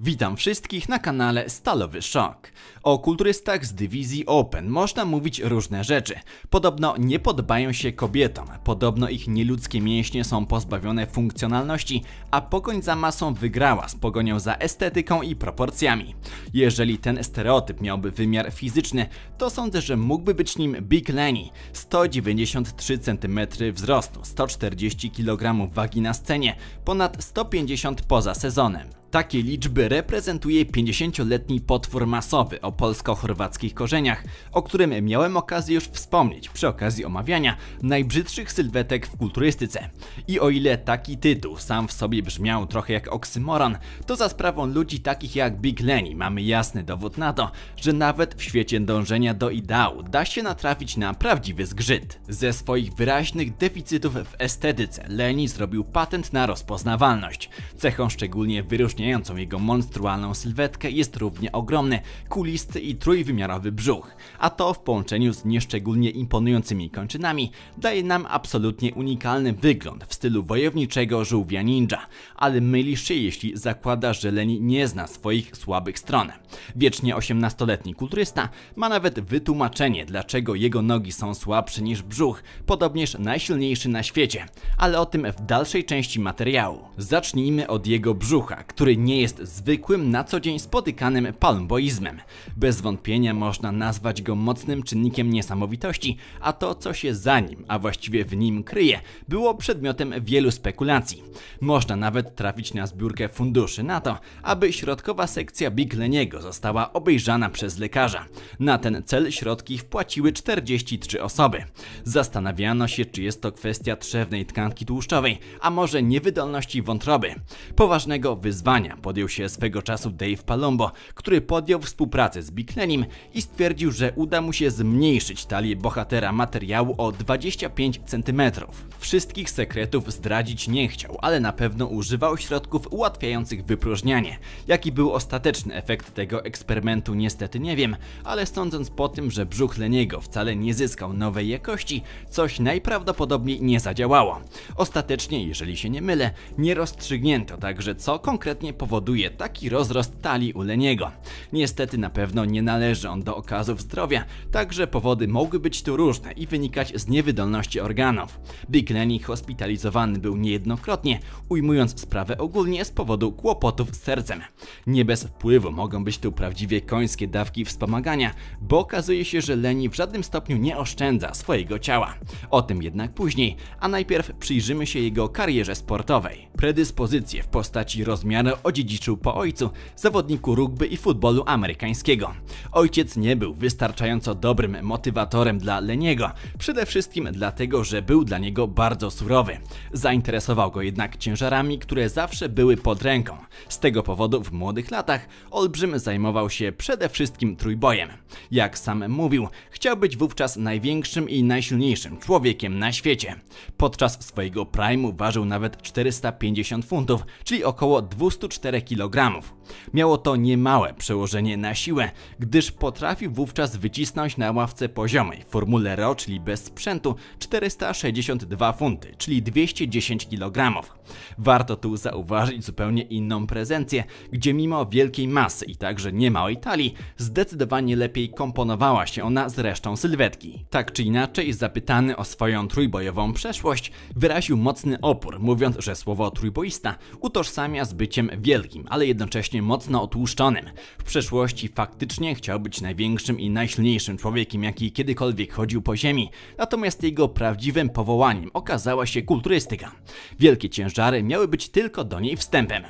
Witam wszystkich na kanale Stalowy Szok. O kulturystach z dywizji Open można mówić różne rzeczy. Podobno nie podobają się kobietom, podobno ich nieludzkie mięśnie są pozbawione funkcjonalności, a pogoń za masą wygrała z pogonią za estetyką i proporcjami. Jeżeli ten stereotyp miałby wymiar fizyczny, to sądzę, że mógłby być nim Big Lenny. 193 cm wzrostu, 140 kg wagi na scenie, ponad 150 poza sezonem. Takie liczby reprezentuje 50-letni potwór masowy o polsko-chorwackich korzeniach, o którym miałem okazję już wspomnieć przy okazji omawiania najbrzydszych sylwetek w kulturystyce. I o ile taki tytuł sam w sobie brzmiał trochę jak oksymoron, to za sprawą ludzi takich jak Big Lenny mamy jasny dowód na to, że nawet w świecie dążenia do ideału da się natrafić na prawdziwy zgrzyt. Ze swoich wyraźnych deficytów w estetyce Lenny zrobił patent na rozpoznawalność, cechą szczególnie wyróżnioną wyjaśniającą jego monstrualną sylwetkę jest równie ogromny, kulisty i trójwymiarowy brzuch, a to w połączeniu z nieszczególnie imponującymi kończynami daje nam absolutnie unikalny wygląd w stylu wojowniczego żółwia ninja, ale mylisz się jeśli zakładasz, że Leni nie zna swoich słabych stron. Wiecznie 18-letni kulturysta ma nawet wytłumaczenie, dlaczego jego nogi są słabsze niż brzuch, podobnież najsilniejszy na świecie, ale o tym w dalszej części materiału. Zacznijmy od jego brzucha, który który nie jest zwykłym, na co dzień spotykanym palmboizmem. Bez wątpienia można nazwać go mocnym czynnikiem niesamowitości, a to co się za nim, a właściwie w nim kryje, było przedmiotem wielu spekulacji. Można nawet trafić na zbiórkę funduszy na to, aby środkowa sekcja Big Leniego została obejrzana przez lekarza. Na ten cel środki wpłaciły 43 osoby. Zastanawiano się, czy jest to kwestia trzewnej tkanki tłuszczowej, a może niewydolności wątroby. Poważnego wyzwania działania podjął się swego czasu Dave Palombo, który podjął współpracę z Biklenim i stwierdził, że uda mu się zmniejszyć talię bohatera materiału o 25 cm. Wszystkich sekretów zdradzić nie chciał, ale na pewno używał środków ułatwiających wypróżnianie. Jaki był ostateczny efekt tego eksperymentu niestety nie wiem, ale sądząc po tym, że brzuch Leniego wcale nie zyskał nowej jakości, coś najprawdopodobniej nie zadziałało. Ostatecznie, jeżeli się nie mylę, nie rozstrzygnięto także co konkretnie właśnie powoduje taki rozrost talii u leniego. Niestety na pewno nie należy on do okazów zdrowia, także powody mogły być tu różne i wynikać z niewydolności organów. Big Lenny hospitalizowany był niejednokrotnie, ujmując sprawę ogólnie z powodu kłopotów z sercem. Nie bez wpływu mogą być tu prawdziwie końskie dawki wspomagania, bo okazuje się, że Leni w żadnym stopniu nie oszczędza swojego ciała. O tym jednak później, a najpierw przyjrzymy się jego karierze sportowej. Predyspozycje w postaci rozmiaru odziedziczył po ojcu, zawodniku rugby i futbolu amerykańskiego. Ojciec nie był wystarczająco dobrym motywatorem dla Leniego, przede wszystkim dlatego, że był dla niego bardzo surowy. Zainteresował go jednak ciężarami, które zawsze były pod ręką. Z tego powodu w młodych latach Olbrzym zajmował się przede wszystkim trójbojem. Jak sam mówił, chciał być wówczas największym i najsilniejszym człowiekiem na świecie. Podczas swojego prime'u ważył nawet 450 funtów, czyli około 200 4 kg. Miało to niemałe przełożenie na siłę, gdyż potrafił wówczas wycisnąć na ławce poziomej w formule RO, czyli bez sprzętu, 462 funty, czyli 210 kg. Warto tu zauważyć zupełnie inną prezencję, gdzie mimo wielkiej masy i także niemałej talii, zdecydowanie lepiej komponowała się ona z resztą sylwetki. Tak czy inaczej, zapytany o swoją trójbojową przeszłość, wyraził mocny opór, mówiąc, że słowo trójboista utożsamia z byciem wielkim, ale jednocześnie mocno otłuszczonym. W przeszłości faktycznie chciał być największym i najsilniejszym człowiekiem, jaki kiedykolwiek chodził po ziemi, natomiast jego prawdziwym powołaniem okazała się kulturystyka. Wielkie ciężary miały być tylko do niej wstępem.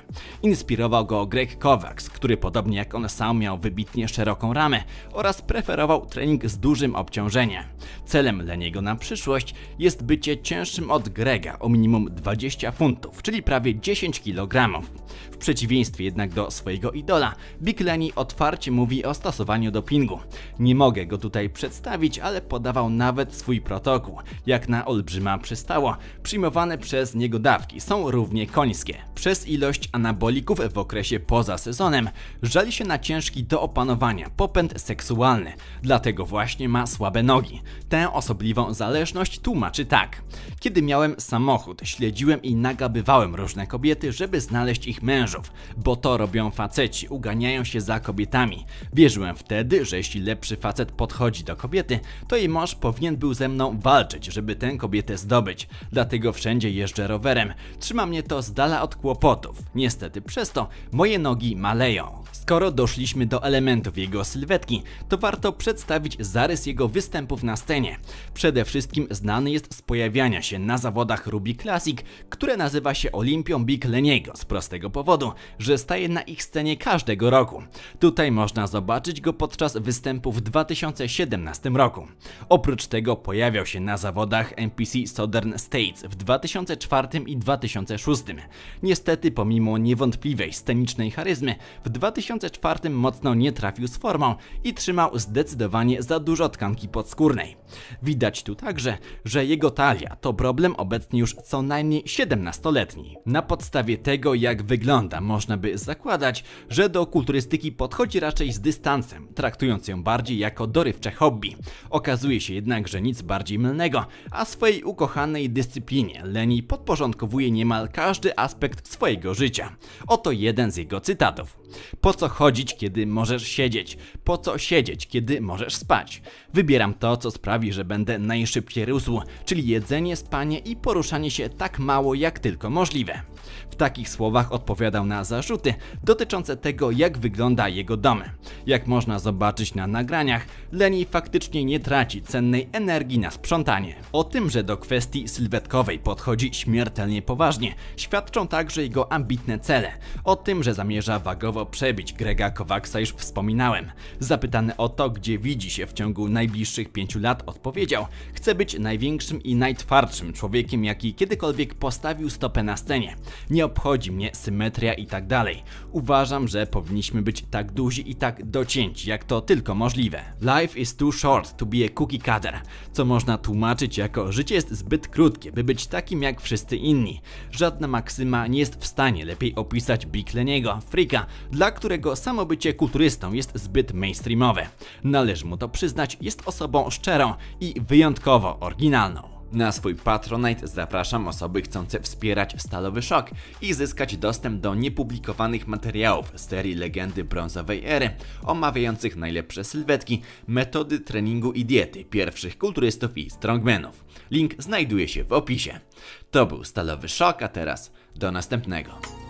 Inspirował go Greg Kovacs, który podobnie jak on sam miał wybitnie szeroką ramę oraz preferował trening z dużym obciążeniem. Celem niego na przyszłość jest bycie cięższym od Grega o minimum 20 funtów, czyli prawie 10 kg. W przeciwieństwie jednak do swojego idola, Big Lenny otwarcie mówi o stosowaniu dopingu. Nie mogę go tutaj przedstawić, ale podawał nawet swój protokół. Jak na olbrzyma przystało, przyjmowane przez niego dawki są równie końskie. Przez ilość anabolików w okresie poza sezonem żali się na ciężki do opanowania popęd seksualny, dlatego właśnie ma słabe nogi. Tę osobliwą zależność tłumaczy tak. Kiedy miałem samochód, śledziłem i nagabywałem różne kobiety, żeby znaleźć ich mężczyzn mężów, bo to robią faceci, uganiają się za kobietami. Wierzyłem wtedy, że jeśli lepszy facet podchodzi do kobiety, to jej mąż powinien był ze mną walczyć, żeby tę kobietę zdobyć. Dlatego wszędzie jeżdżę rowerem. Trzyma mnie to z dala od kłopotów. Niestety przez to moje nogi maleją. Skoro doszliśmy do elementów jego sylwetki, to warto przedstawić zarys jego występów na scenie. Przede wszystkim znany jest z pojawiania się na zawodach Ruby Classic, które nazywa się Olimpią Big Leniego z prostego powodu, że staje na ich scenie każdego roku. Tutaj można zobaczyć go podczas występu w 2017 roku. Oprócz tego pojawiał się na zawodach NPC Southern States w 2004 i 2006. Niestety pomimo niewątpliwej scenicznej charyzmy, w 2000 2004 mocno nie trafił z formą i trzymał zdecydowanie za dużo tkanki podskórnej. Widać tu także, że jego talia to problem obecnie już co najmniej 17-letni. Na podstawie tego jak wygląda można by zakładać, że do kulturystyki podchodzi raczej z dystansem, traktując ją bardziej jako dorywcze hobby. Okazuje się jednak, że nic bardziej mylnego, a swojej ukochanej dyscyplinie Leni podporządkowuje niemal każdy aspekt swojego życia. Oto jeden z jego cytatów. Po co chodzić, kiedy możesz siedzieć? Po co siedzieć, kiedy możesz spać? Wybieram to, co sprawi, że będę najszybciej rósł, czyli jedzenie, spanie i poruszanie się tak mało, jak tylko możliwe. W takich słowach odpowiadał na zarzuty dotyczące tego, jak wygląda jego dom. Jak można zobaczyć na nagraniach, Leni faktycznie nie traci cennej energii na sprzątanie. O tym, że do kwestii sylwetkowej podchodzi śmiertelnie poważnie, świadczą także jego ambitne cele. O tym, że zamierza wagowo przebić wypowiedź Grega Kowaksa już wspominałem. Zapytany o to, gdzie widzi się w ciągu najbliższych pięciu lat, odpowiedział: Chcę być największym i najtwardszym człowiekiem, jaki kiedykolwiek postawił stopę na scenie. Nie obchodzi mnie symetria i tak dalej. Uważam, że powinniśmy być tak duzi i tak docięci, jak to tylko możliwe. Life is too short to be a cookie cutter, co można tłumaczyć jako życie jest zbyt krótkie, by być takim jak wszyscy inni. Żadna maksyma nie jest w stanie lepiej opisać Leniego, frika, dla którego którego samo bycie kulturystą jest zbyt mainstreamowe. Należy mu to przyznać, jest osobą szczerą i wyjątkowo oryginalną. Na swój Patronite zapraszam osoby chcące wspierać Stalowy Szok i zyskać dostęp do niepublikowanych materiałów serii Legendy Brązowej Ery, omawiających najlepsze sylwetki, metody treningu i diety pierwszych kulturystów i strongmenów. Link znajduje się w opisie. To był Stalowy Szok, a teraz do następnego.